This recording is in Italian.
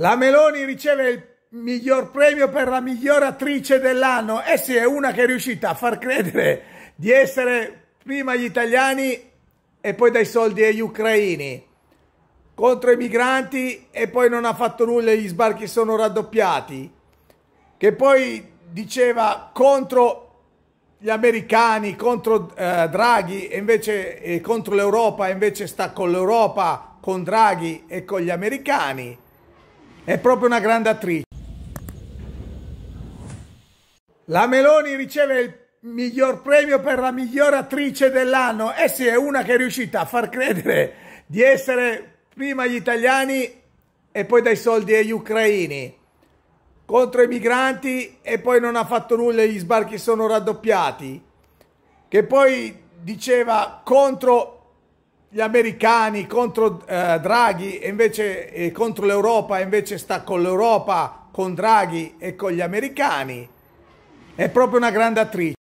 La Meloni riceve il miglior premio per la miglior attrice dell'anno. Eh sì, è una che è riuscita a far credere di essere prima gli italiani e poi dai soldi agli ucraini contro i migranti e poi non ha fatto nulla gli sbarchi sono raddoppiati. Che poi diceva contro gli americani, contro eh, Draghi e invece eh, contro l'Europa, invece sta con l'Europa, con Draghi e con gli americani è proprio una grande attrice. La Meloni riceve il miglior premio per la miglior attrice dell'anno. Eh sì, è una che è riuscita a far credere di essere prima gli italiani e poi dai soldi agli ucraini contro i migranti e poi non ha fatto nulla e gli sbarchi sono raddoppiati. Che poi diceva contro gli americani contro eh, Draghi e invece eh, contro l'Europa, invece sta con l'Europa, con Draghi e con gli americani. È proprio una grande attrice.